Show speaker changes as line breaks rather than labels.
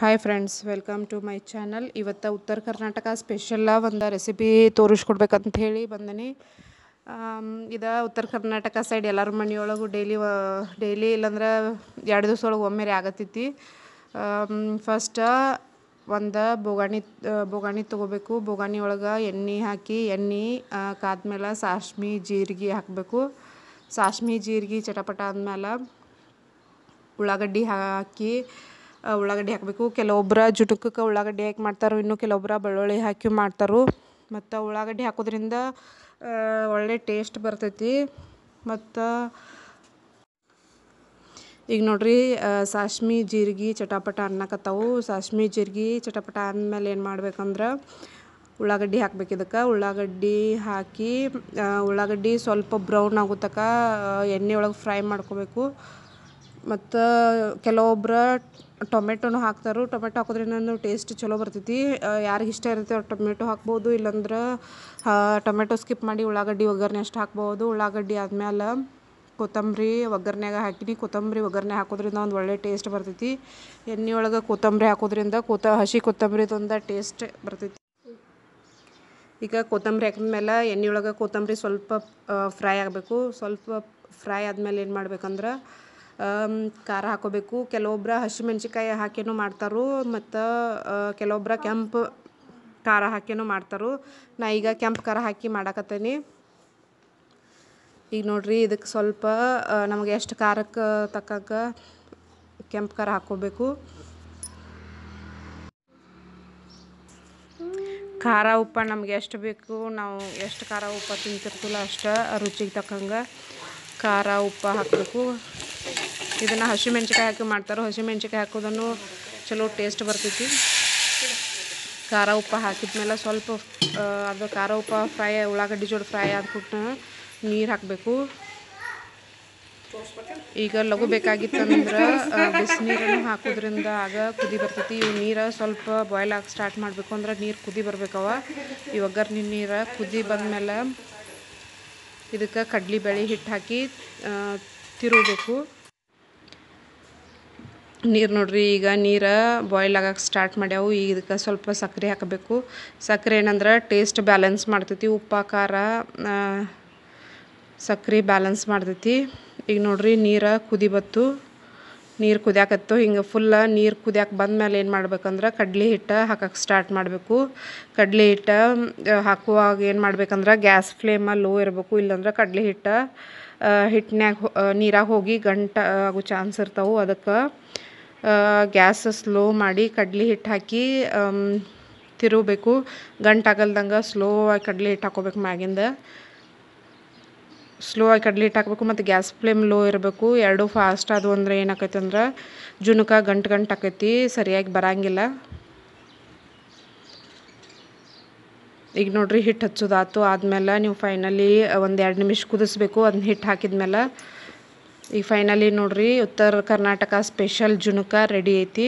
hi friends welcome to my channel ಇವತ್ತು ಉತ್ತರ ಕರ್ನಾಟಕ ಸ್ಪೆಷಲ್ಲ ಒಂದು recipe ತೋರಿಸ್ಕೊಡ್ಬೇಕಂತ ಹೇಳಿ ಬಂದನಿ ಇದು ಉತ್ತರ ಕರ್ನಾಟಕ ಸೈಡ್ ಎಲ್ಲರ ಮನೆಯೊಳಗೂ ಡೈಲಿ ಡೈಲಿ ಇಲ್ಲಾಂದ್ರೆ ಎರಡು ದಿವಸ ಒಳಗೆ ಒಮ್ಮೆರೆ ಆಗತ್ತೈತಿ ಫಸ್ಟ ಒಂದು ಬೋಗಾಣಿ ಬೋಗಾಣಿ ತೊಗೋಬೇಕು ಬೋಗಾಣಿ ಒಳಗೆ ಎಣ್ಣೆ ಹಾಕಿ ಎಣ್ಣೆ ಕಾದ್ಮೇಲೆ ಸಾಸ್ಮಿ ಜೀರಿಗೆ ಹಾಕಬೇಕು ಸಾಸ್ಮಿ ಜೀರಿಗೆ ಚಟಪಟ ಆದಮೇಲೆ ಉಳ್ಳಾಗಡ್ಡಿ ಹಾಕಿ ಉಳ್ಳಾಗಡ್ಡಿ ಹಾಕಬೇಕು ಕೆಲವೊಬ್ಬರ ಜುಟುಕಕ್ಕೆ ಉಳ್ಳಾಗಡ್ಡಿ ಹಾಕಿ ಮಾಡ್ತಾರೆ ಇನ್ನು ಕೆಲವೊಬ್ಬರ ಬೆಳ್ಳುಳ್ಳಿ ಹಾಕಿ ಮಾಡ್ತಾರೆ ಮತ್ತು ಉಳ್ಳಾಗಡ್ಡಿ ಹಾಕೋದ್ರಿಂದ ಒಳ್ಳೆ ಟೇಸ್ಟ್ ಬರ್ತೈತಿ ಮತ್ತು ಈಗ ನೋಡ್ರಿ ಸಾಸ್ಮಿ ಜೀರಿಗೆ ಚಟಾಪಟ ಅನ್ನಕತ್ತವು ಸಾಸ್ಮಿ ಜೀರಿಗೆ ಚಟಾಪಟ ಅಂದಮೇಲೆ ಏನು ಮಾಡ್ಬೇಕಂದ್ರೆ ಉಳ್ಳಾಗಡ್ಡಿ ಹಾಕ್ಬೇಕು ಇದಕ್ಕೆ ಉಳ್ಳಾಗಡ್ಡಿ ಹಾಕಿ ಉಳ್ಳಾಗಡ್ಡಿ ಸ್ವಲ್ಪ ಬ್ರೌನ್ ಆಗುತ್ತಕ ಎಣ್ಣೆ ಒಳಗೆ ಫ್ರೈ ಮಾಡ್ಕೊಬೇಕು ಮತ್ತು ಕೆಲವೊಬ್ರು ಟೊಮೆಟೊನು ಹಾಕ್ತಾರೆ ಟೊಮೆಟೊ ಹಾಕೋದ್ರಿಂದ ಟೇಸ್ಟ್ ಚಲೋ ಬರ್ತೈತಿ ಯಾರಿಗೆ ಇಷ್ಟ ಇರುತ್ತೆ ಅವ್ರು ಟೊಮೆಟೊ ಹಾಕ್ಬೋದು ಇಲ್ಲಂದ್ರೆ ಟೊಮೆಟೊ ಸ್ಕಿಪ್ ಮಾಡಿ ಉಳ್ಳಾಗಡ್ಡಿ ಒಗ್ಗರಣೆ ಅಷ್ಟು ಹಾಕ್ಬೋದು ಉಳ್ಳಾಗಡ್ಡಿ ಆದ್ಮೇಲೆ ಕೊತ್ತಂಬರಿ ಒಗ್ಗರ್ನ್ಯಾಗ ಹಾಕಿನಿ ಕೊತ್ತಂಬರಿ ಒಗ್ಗರಣೆ ಹಾಕೋದ್ರಿಂದ ಒಂದು ಒಳ್ಳೆ ಟೇಸ್ಟ್ ಬರ್ತೈತಿ ಎಣ್ಣೆ ಒಳಗೆ ಕೊತ್ತಂಬರಿ ಹಾಕೋದ್ರಿಂದ ಕೊತ್ತ ಹಸಿ ಕೊತ್ತಂಬರಿದೊಂದು ಟೇಸ್ಟ್ ಬರ್ತೈತಿ ಈಗ ಕೊತ್ತಂಬರಿ ಹಾಕಿದ್ಮೇಲೆ ಎಣ್ಣೆ ಒಳಗೆ ಕೊತ್ತಂಬರಿ ಸ್ವಲ್ಪ ಫ್ರೈ ಆಗಬೇಕು ಸ್ವಲ್ಪ ಫ್ರೈ ಆದಮೇಲೆ ಏನು ಮಾಡ್ಬೇಕಂದ್ರೆ ಖಾರ ಹಾಕೋಬೇಕು ಕೆಲವೊಬ್ರು ಹಸಿಮೆಣ್ಸಿಕಾಯಿ ಹಾಕಿನೂ ಮಾಡ್ತಾರೆ ಮತ್ತು ಕೆಲವೊಬ್ರು ಕೆಂಪು ಖಾರ ಹಾಕಿನೂ ಮಾಡ್ತಾರೆ ನಾ ಈಗ ಕೆಂಪು ಖಾರ ಹಾಕಿ ಮಾಡಾಕತ್ತೀನಿ ಈಗ ನೋಡಿರಿ ಇದಕ್ಕೆ ಸ್ವಲ್ಪ ನಮಗೆ ಎಷ್ಟು ಖಾರಕ್ಕೆ ತಕ್ಕಂಗ ಕೆಂಪು ಖಾರ ಹಾಕೋಬೇಕು ಖಾರ ಉಪ್ಪ ನಮ್ಗೆ ಎಷ್ಟು ಬೇಕು ನಾವು ಎಷ್ಟು ಖಾರ ಉಪ್ಪ ತಿಂತಿರ್ತಿಲ್ಲ ಅಷ್ಟು ರುಚಿಗೆ ತಕ್ಕಂಗೆ ಖಾರ ಉಪ್ಪು ಹಾಕಬೇಕು ಇದನ್ನು ಹಸಿಮೆಣ್ಸಿಕಾಯಿ ಹಾಕಿ ಮಾಡ್ತಾರೆ ಹಸಿಮೆಣ್ಸಿಕಾಯಿ ಹಾಕೋದನ್ನು ಚಲೋ ಟೇಸ್ಟ್ ಬರ್ತೈತಿ ಖಾರ ಉಪ್ಪು ಹಾಕಿದ ಮೇಲೆ ಸ್ವಲ್ಪ ಅದು ಖಾರ ಉಪ್ಪು ಫ್ರೈ ಉಳ್ಳಾಗಡ್ಡಿ ಜೋಡಿ ಫ್ರೈ ಆದ್ಬಿಟ್ಟು ನೀರು ಹಾಕಬೇಕು ಈಗ ಲಘು ಬೇಕಾಗಿತ್ತಂದ್ರೆ ಬಿಸಿನೀರನ್ನು ಹಾಕೋದ್ರಿಂದ ಆಗ ಕುದಿ ಬರ್ತೈತಿ ಇವು ನೀರು ಸ್ವಲ್ಪ ಬಾಯ್ಲ್ ಆಗಿ ಸ್ಟಾರ್ಟ್ ಮಾಡಬೇಕು ಅಂದ್ರೆ ನೀರು ಕುದಿ ಬರ್ಬೇಕವ ಈ ಒಗ್ಗರ್ನಿ ನೀರು ಕುದಿ ಬಂದಮೇಲೆ ಇದಕ್ಕೆ ಕಡ್ಲಿ ಬೇಳೆ ಹಿಟ್ಟು ಹಾಕಿ ತಿರುಗಬೇಕು ನೀರು ನೋಡ್ರಿ ಈಗ ನೀರು ಬಾಯ್ಲ್ ಆಗಕ್ಕೆ ಸ್ಟಾರ್ಟ್ ಮಾಡ್ಯಾವು ಈಗ ಇದಕ್ಕೆ ಸ್ವಲ್ಪ ಸಕ್ಕರೆ ಹಾಕಬೇಕು ಸಕ್ಕರೆ ಏನಂದ್ರೆ ಟೇಸ್ಟ್ ಬ್ಯಾಲೆನ್ಸ್ ಮಾಡ್ತೈತಿ ಉಪ್ಪು ಖಾರ ಸಕ್ಕರೆ ಬ್ಯಾಲೆನ್ಸ್ ಮಾಡ್ತೈತಿ ಈಗ ನೋಡ್ರಿ ನೀರು ಕುದಿ ನೀರು ಕುದಿಯಾಕತ್ತು ಹಿಂಗೆ ಫುಲ್ಲ ನೀರು ಬಂದ ಬಂದಮೇಲೆ ಏನು ಮಾಡ್ಬೇಕಂದ್ರೆ ಕಡಲೆ ಹಿಟ್ಟು ಹಾಕಕ್ಕೆ ಸ್ಟಾರ್ಟ್ ಮಾಡಬೇಕು ಕಡಲೆ ಹಿಟ್ಟು ಹಾಕುವಾಗ ಏನು ಮಾಡ್ಬೇಕಂದ್ರೆ ಗ್ಯಾಸ್ ಫ್ಲೇಮ ಲೋ ಇರಬೇಕು ಇಲ್ಲಂದ್ರೆ ಕಡಲೆ ಹಿಟ್ಟು ಹಿಟ್ಟಿನಾಗ ನೀರಾಗ ಹೋಗಿ ಗಂಟ ಆಗೋ ಚಾನ್ಸ್ ಇರ್ತವೆ ಅದಕ್ಕೆ ಗ್ಯಾಸ್ ಸ್ಲೋ ಮಾಡಿ ಕಡ್ಲೆ ಹಿಟ್ಟು ಹಾಕಿ ತಿರುವಬೇಕು ಗಂಟಾಗಲ್ದಂಗೆ ಸ್ಲೋ ಆಗಿ ಕಡ್ಲೆ ಹಿಟ್ಟು ಹಾಕೋಬೇಕು ಮ್ಯಾಗಿಂದ ಸ್ಲೋ ಆಗಿ ಕಡ್ಲೆ ಹಿಟ್ಟು ಹಾಕಬೇಕು ಮತ್ತು ಗ್ಯಾಸ್ ಫ್ಲೇಮ್ ಲೋ ಇರಬೇಕು ಎರಡು ಫಾಸ್ಟ್ ಅದು ಅಂದರೆ ಏನಾಕೈತೆ ಅಂದ್ರೆ ಜುನುಕ ಗಂಟು ಗಂಟು ಆಕೈತಿ ಸರಿಯಾಗಿ ಬರಂಗಿಲ್ಲ ಈಗ ನೋಡ್ರಿ ಹಿಟ್ಟು ಹಚ್ಚೋದಾತು ಆದಮೇಲೆ ನೀವು ಫೈನಲಿ ಒಂದು ಎರಡು ನಿಮಿಷ ಕುದಿಸ್ಬೇಕು ಅದನ್ನ ಹಿಟ್ಟು ಹಾಕಿದ್ಮೇಲೆ ಈಗ ಫೈನಲಿ ನೋಡ್ರಿ ಉತ್ತರ ಕರ್ನಾಟಕ ಸ್ಪೆಷಲ್ ಜುನುಕ ರೆಡಿ ಐತಿ